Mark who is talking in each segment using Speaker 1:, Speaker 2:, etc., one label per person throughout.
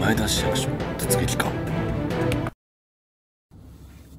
Speaker 1: 前田市役所突撃課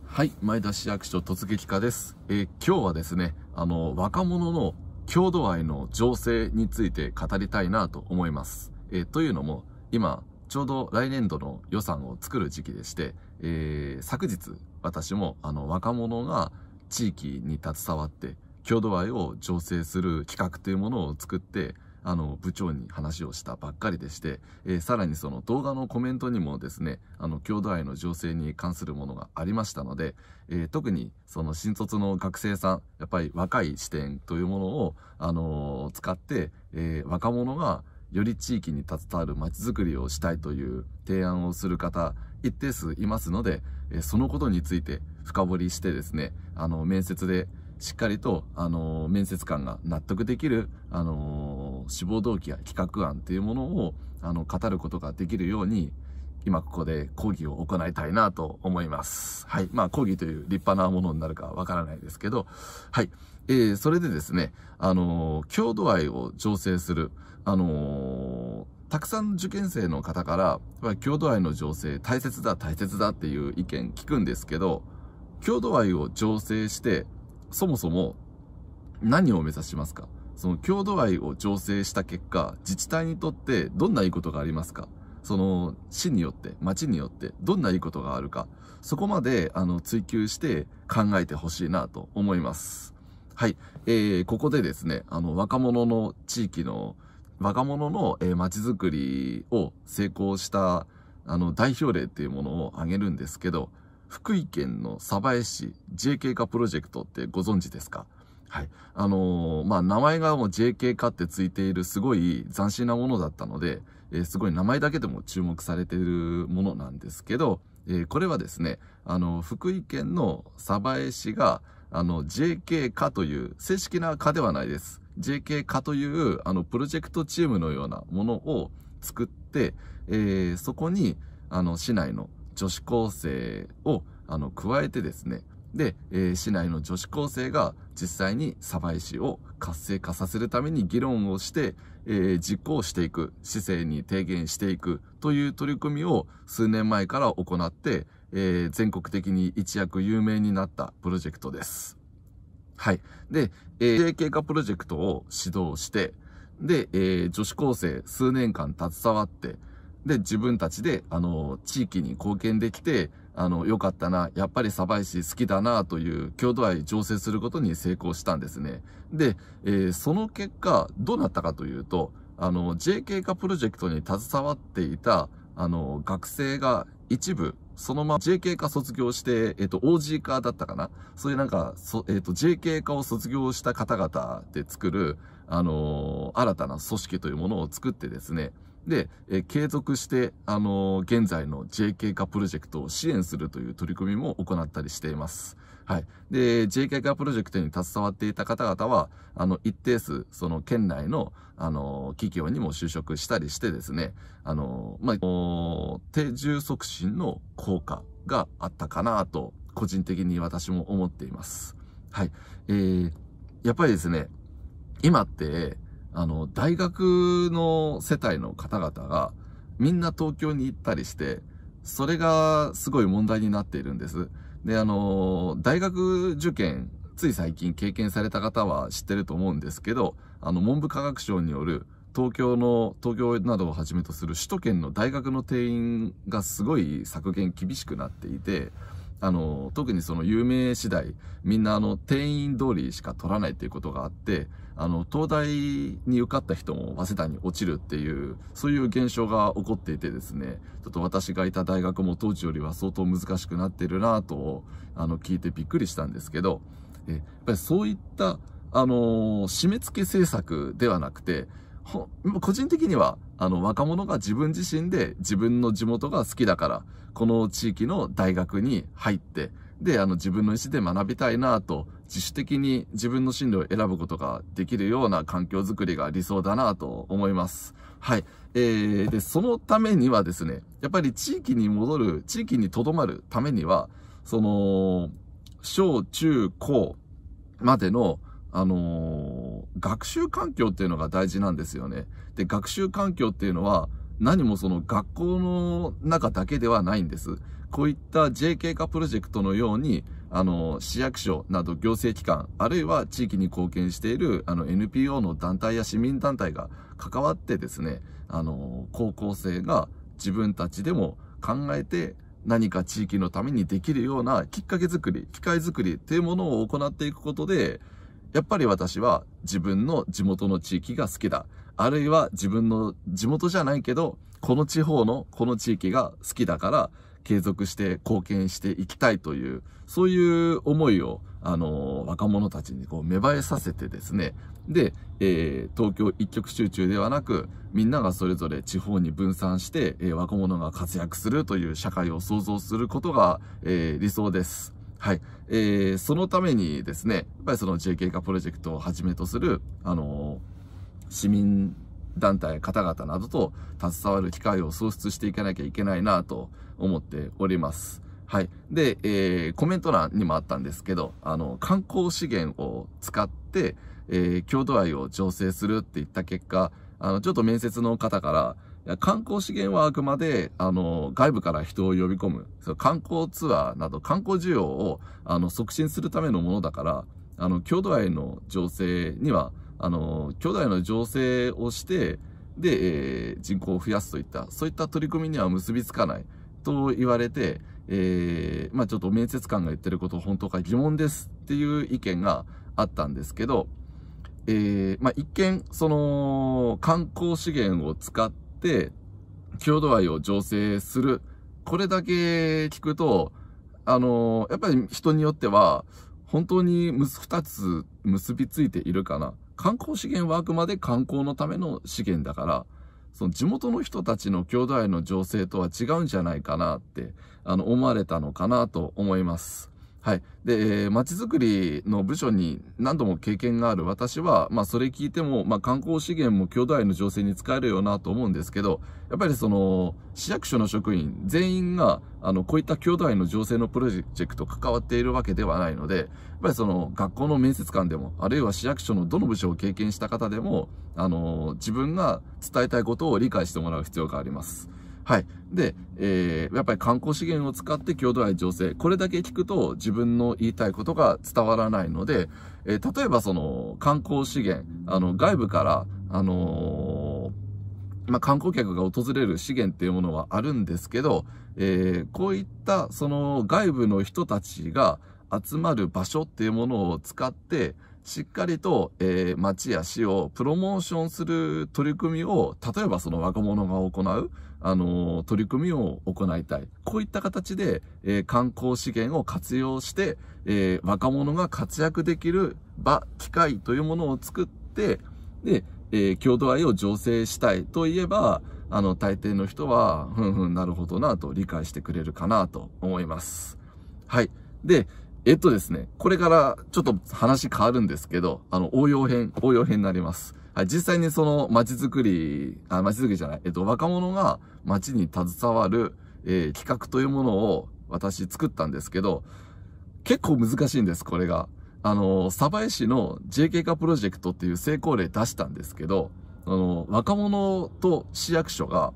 Speaker 1: はい前田市役所突撃課です、えー、今日はですねあの若者の郷土愛の情勢について語りたいなと思います、えー、というのも今ちょうど来年度の予算を作る時期でして、えー、昨日私もあの若者が地域に携わって郷土愛を醸成する企画というものを作ってあの、部長に話をしたばっかりでして、えー、さらにその動画のコメントにもですね、あの、郷土愛の情勢に関するものがありましたので、えー、特にその新卒の学生さん、やっぱり若い視点というものを、あのー、使って、え若者がより地域に携わる街づくりをしたいという提案をする方、一定数いますので、えそのことについて深掘りしてですね、あの、面接でしっかりと、あの面接官が納得できる、あの志望動機や企画案っていうものをあの語ることができるように今ここで講義を行いたいなと思います。はい。まあ講義という立派なものになるかわからないですけど、はい。えー、それでですね、あのー、強度愛を醸成する、あのー、たくさん受験生の方から、強度愛の醸成大切だ大切だっていう意見聞くんですけど、強度愛を醸成して、そもそも何を目指しますかその郷土愛を醸成した結果、自治体にとってどんないいことがありますかその市によって、町によってどんないいことがあるか、そこまであの追求して考えてほしいなと思います。はい。えー、ここでですね、あの若者の地域の、若者の、えー、づくりを成功したあの代表例っていうものを挙げるんですけど、福井県の鯖江市 JK 化プロジェクトってご存知ですかはい。あのー、まあ、名前がもう JK 化ってついているすごい斬新なものだったので、えー、すごい名前だけでも注目されているものなんですけど、えー、これはですね、あの、福井県の鯖江市が、あの、JK 化という、正式な化ではないです。JK 化という、あの、プロジェクトチームのようなものを作って、えー、そこに、あの、市内の女子高生を、あの、加えてですね、で、えー、市内の女子高生が実際に鯖江市を活性化させるために議論をして、えー、実行していく、市政に提言していくという取り組みを数年前から行って、えー、全国的に一躍有名になったプロジェクトです。はい。で、えー、経過プロジェクトを指導して、で、えー、女子高生数年間携わって、で、自分たちで、あの、地域に貢献できて、あの、良かったな、やっぱり鯖江市好きだな、という郷土愛醸成することに成功したんですね。で、えー、その結果、どうなったかというと、あの、JK 化プロジェクトに携わっていた、あの、学生が一部、そのまま JK 化卒業して、えっ、ー、と、OG 化だったかなそういうなんか、そえっ、ー、と、JK 化を卒業した方々で作る、あの新たな組織というものを作ってですね、で、え継続して、あの現在の JK 化プロジェクトを支援するという取り組みも行ったりしています。はい。で、JK 化プロジェクトに携わっていた方々は、あの、一定数、その県内の、あの、企業にも就職したりしてですね、あの、まあ、定住促進の効果があったかなと、個人的に私も思っています。はい。えー、やっぱりですね、今って、あの、大学の世帯の方々が、みんな東京に行ったりして、それがすごい問題になっているんです。で、あの、大学受験、つい最近経験された方は知ってると思うんですけど、あの、文部科学省による東京の、東京などをはじめとする首都圏の大学の定員がすごい削減厳しくなっていて、あの、特にその有名次第、みんなあの、定員通りしか取らないっていうことがあって、あの、東大に受かった人も早稲田に落ちるっていう、そういう現象が起こっていてですね、ちょっと私がいた大学も当時よりは相当難しくなってるなと、あの、聞いてびっくりしたんですけど、えやっぱりそういった、あの締め付け政策ではなくて、個人的には、あの、若者が自分自身で自分の地元が好きだから、この地域の大学に入って、で、あの、自分の意思で学びたいなと、自主的に自分の進路を選ぶことができるような環境づくりが理想だなと思います。はい。えー、で、そのためにはですね、やっぱり地域に戻る、地域に留まるためには、その、小中高までの、あのー学習環境っていうのが大事なんですよね。で、学習環境っていうのは、何もその学校の中だけではないんです。こういった JK 化プロジェクトのように、あの、市役所など行政機関、あるいは地域に貢献している、あの、NPO の団体や市民団体が関わってですね、あの、高校生が自分たちでも考えて、何か地域のためにできるようなきっかけづくり、機会づくりっていうものを行っていくことで、やっぱり私は自分の地元の地域が好きだ。あるいは自分の地元じゃないけど、この地方のこの地域が好きだから、継続して貢献していきたいという、そういう思いを、あの、若者たちにこう芽生えさせてですね、で、えー、東京一極集中ではなく、みんながそれぞれ地方に分散して、えー、若者が活躍するという社会を創造することが、えー、理想です。はい。えー、そのためにですね、やっぱりその JK 化プロジェクトをはじめとする、あのー、市民団体、方々などと携わる機会を創出していかなきゃいけないなと思っております。はい。で、えー、コメント欄にもあったんですけど、あの、観光資源を使って、えー、郷土愛を醸成するっていった結果、あの、ちょっと面接の方から、観光資源はあくまで、あの、外部から人を呼び込む、その観光ツアーなど観光需要を、あの、促進するためのものだから、あの、郷土愛の情勢には、あの、兄弟の情勢をして、で、えー、人口を増やすといった、そういった取り組みには結びつかないと言われて、えー、まあちょっと面接官が言ってること本当か疑問ですっていう意見があったんですけど、えー、まあ一見、その、観光資源を使って、、郷土愛を醸成する。これだけ聞くと、あのー、やっぱり人によっては、本当に2つ結びついているかな。観光資源はあくまで観光のための資源だから、その地元の人たちの郷土愛の情勢とは違うんじゃないかなって、あの、思われたのかなと思います。はい。で、えづくりの部署に何度も経験がある私は、まあ、それ聞いても、まあ、観光資源も郷土愛の情勢に使えるよなと思うんですけど、やっぱりその、市役所の職員全員が、あの、こういった郷土愛の情勢のプロジェクト関わっているわけではないので、やっぱりその、学校の面接官でも、あるいは市役所のどの部署を経験した方でも、あの、自分が伝えたいことを理解してもらう必要があります。はい。で、えー、やっぱり観光資源を使って郷土愛醸成。これだけ聞くと自分の言いたいことが伝わらないので、えー、例えばその観光資源、あの、外部から、あのー、まあ、観光客が訪れる資源っていうものはあるんですけど、えー、こういったその外部の人たちが集まる場所っていうものを使って、しっかりと、えー、町や市をプロモーションする取り組みを、例えばその若者が行う、あのー、取り組みを行いたい。こういった形で、えー、観光資源を活用して、えー、若者が活躍できる場、機会というものを作って、で、えー、郷土愛を醸成したいといえば、あの、大抵の人は、ふんふんなるほどなと理解してくれるかなと思います。はい。で、えっとですね、これからちょっと話変わるんですけど、あの、応用編、応用編になります。はい、実際にその街づくり、あ、街づくりじゃない、えっと、若者が街に携わる、えー、企画というものを私作ったんですけど、結構難しいんです、これが。あの、鯖江市の JK 化プロジェクトっていう成功例出したんですけど、あの、若者と市役所が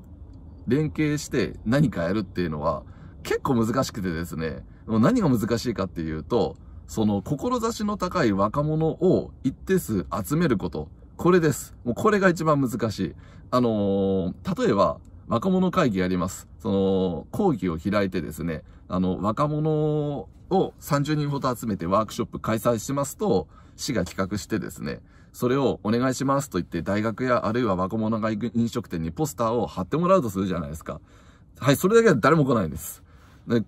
Speaker 1: 連携して何かやるっていうのは結構難しくてですね、何が難しいかっていうと、その、志の高い若者を一定数集めること。これです。もうこれが一番難しい。あのー、例えば、若者会議やります。その、講義を開いてですね、あの、若者を30人ほど集めてワークショップ開催しますと、市が企画してですね、それをお願いしますと言って、大学やあるいは若者が行く飲食店にポスターを貼ってもらうとするじゃないですか。はい、それだけは誰も来ないんです。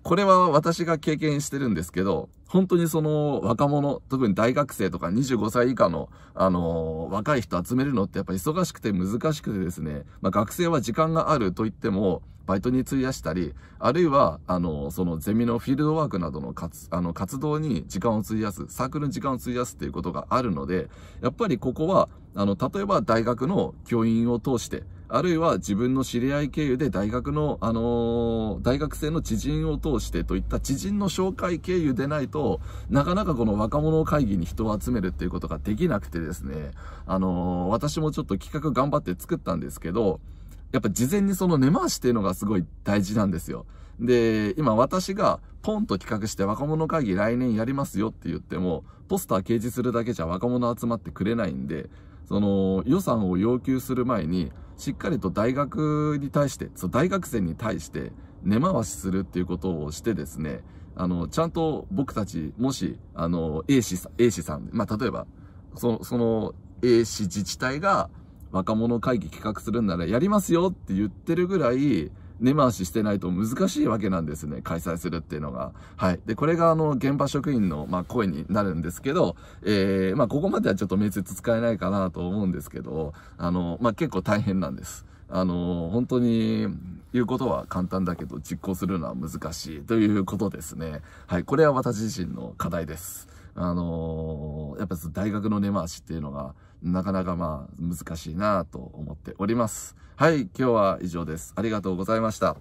Speaker 1: これは私が経験してるんですけど、本当にその若者、特に大学生とか25歳以下の、あのー、若い人集めるのってやっぱ忙しくて難しくてですね、まあ、学生は時間があると言っても、バイトに費やしたり、あるいは、あのー、そのゼミのフィールドワークなどの活、あの、活動に時間を費やす、サークルに時間を費やすっていうことがあるので、やっぱりここは、あの、例えば大学の教員を通して、あるいは自分の知り合い経由で大学の、あのー、大学生の知人を通してといった知人の紹介経由でないと、なかなかこの若者会議に人を集めるっていうことができなくてですね、あのー、私もちょっと企画頑張って作ったんですけど、やっぱ事前にその根回しっていうのがすごい大事なんですよ。で、今私がポンと企画して若者会議来年やりますよって言っても、ポスター掲示するだけじゃ若者集まってくれないんで、その予算を要求する前に、しっかりと大学に対して、そう、大学生に対して、根回しするっていうことをしてですね、あの、ちゃんと僕たち、もし、あの、A 氏さん、A 氏さん、まあ、例えば、その、その、A 氏自治体が若者会議企画するんならやりますよって言ってるぐらい、根回ししてないと難しいわけなんですね。開催するっていうのが。はい。で、これがあの、現場職員の、まあ、声になるんですけど、えー、まあ、ここまではちょっと面接使えないかなと思うんですけど、あの、まあ、結構大変なんです。あの、本当に、言うことは簡単だけど、実行するのは難しいということですね。はい。これは私自身の課題です。あのー、やっぱ大学の根回しっていうのが、なかなかまあ難しいなと思っております。はい、今日は以上です。ありがとうございました。